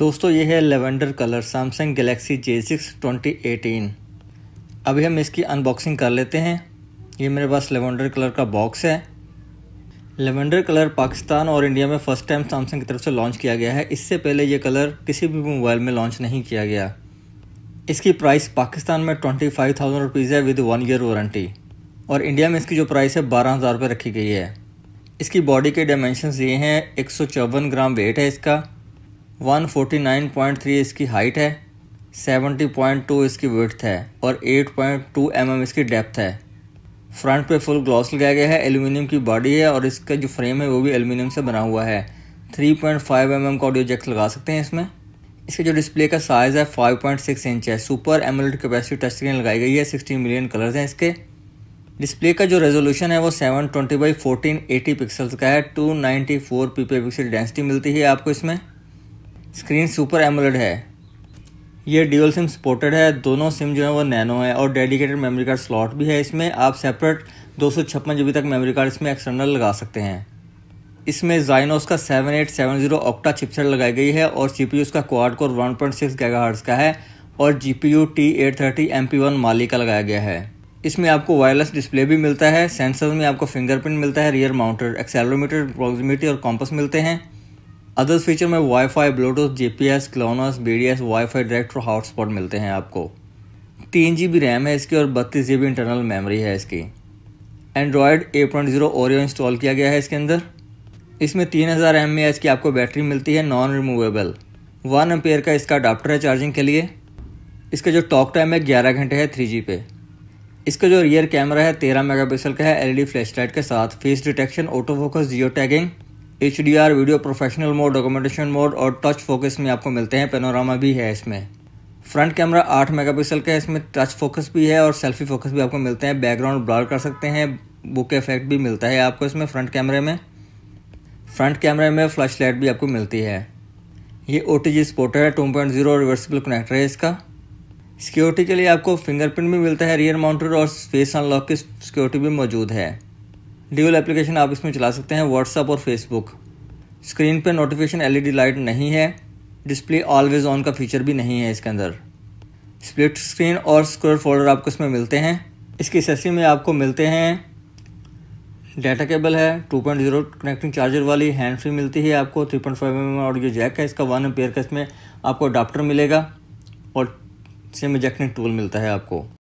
दोस्तों ये है lavender colour Samsung Galaxy J six twenty eighteen अभी हम इसकी अनबॉक्सिंग कर लेते हैं ये मेरे पास लेवेंडर कलर का बॉक्स है लेवेंडर कलर पाकिस्तान और इंडिया में फ़र्स्ट टाइम सैमसंग की तरफ से लॉन्च किया गया है इससे पहले ये कलर किसी भी मोबाइल में लॉन्च नहीं किया गया इसकी प्राइस पाकिस्तान में ट्वेंटी फाइव थाउजेंड रुपीज़ है विद वन ईयर वारंटी और इंडिया में इसकी जो प्राइस है बारह हज़ार रुपये रखी गई है इसकी बॉडी के डायमेंशन ये हैं एक सौ चौवन ग्राम वेट है इसका 149.3 इसकी हाइट है 70.2 इसकी विड्थ है और 8.2 पॉइंट mm इसकी डेप्थ है फ्रंट पे फुल ग्लॉस लगाया गया है एल्युमिनियम की बॉडी है और इसका जो फ्रेम है वो भी एल्युमिनियम से बना हुआ है 3.5 पॉइंट mm का ऑडियो जैक लगा सकते हैं इसमें इसके जो डिस्प्ले का साइज़ है 5.6 इंच है super AMOLED capacity touch screen लगाई गई है 16 मिलियन कलर्स हैं इसके डिस्प्ले का जो रेजोल्यूशन है वो 720 ट्वेंटी बाई फोर्टीन पिक्सल्स का है 294 नाइन्टी फोर डेंसिटी मिलती है आपको इसमें स्क्रीन सुपर एमोलेड है ये ड्यूअल सिम सपोर्टेड है दोनों सिम जो है वो नैनो है और डेडिकेटेड मेमोरी कार्ड स्लॉट भी है इसमें आप सेपरेट दो सौ तक मेमोरी कार्ड इसमें एक्सटर्नल लगा सकते हैं इसमें जाइनोस का 7870 ऑक्टा चिपसेट लगाई गई है और सी पी उसका क्वाड कोर 1.6 पॉइंट का है और G P U T eight thirty M P one Mali का लगाया गया है इसमें आपको वायरलेस डिस्प्ले भी मिलता है सेंसर में आपको फिंगरप्रिंट मिलता है रियर माउंटेड एक्सेलोमीटर प्रॉक्सिमिटी और कॉम्पस मिलते हैं अदर्स फीचर में WiFi Bluetooth GPS GLONASS BDS WiFi direct और हॉटस्पॉट मिलते हैं आपको तीन जी बी रैम है इसकी और बत्तीस जी बी इंटरनल मेमोरी है इसकी Android eight point zero Oreo install किया गया है इसके अंदर इसमें तीन हज़ार एम एच की आपको बैटरी मिलती है नॉन रिमूवेबल वन एम्पेयर का इसका अडाप्टर है चार्जिंग के लिए इसका जो टॉक टाइम है ग्यारह घंटे है थ्री जी पे इसका जो रियर कैमरा है तेरह पिक्सल का है एल एलईडी लाइट के साथ face detection auto focus geo tagging H video professional mode documentation mode और टच फोकस में आपको मिलते हैं पेनोरामा भी है इसमें फ्रंट कैमरा 8 मेगापिक्सल का है इसमें टच फोकस भी है और सेल्फी फोकस भी आपको मिलते हैं बैकग्राउंड ब्लर कर सकते हैं बुक इफेक्ट भी मिलता है आपको इसमें फ्रंट कैमरे में फ्रंट कैमरे में फ्लैश लाइट भी आपको मिलती है ये ओ टी जी स्पोर्टर है two point zero reversible connector है इसका सिक्योरिटी के लिए आपको फिंगरप्रिंट भी मिलता है रियर माउंटेड और फेस अनलॉक की सिक्योरिटी भी मौजूद है ड्यूल एप्लीकेशन आप इसमें चला सकते हैं व्हाट्सअप और फेसबुक स्क्रीन पर नोटिफिकेशन एल लाइट नहीं है डिस्प्ले ऑलवेज ऑन का फीचर भी नहीं है इसके अंदर स्प्लिट स्क्रीन और स्क्र फोल्डर आपको इसमें मिलते हैं इसकी सेसरी में आपको मिलते हैं डाटा केबल है 2.0 कनेक्टिंग चार्जर वाली हैंड फ्री मिलती है आपको 3.5 पॉइंट फाइव एम और ऑडियो जैक है इसका वन पेयर का इसमें आपको अडाप्टर मिलेगा और सिम इजेक्टिंग टूल मिलता है आपको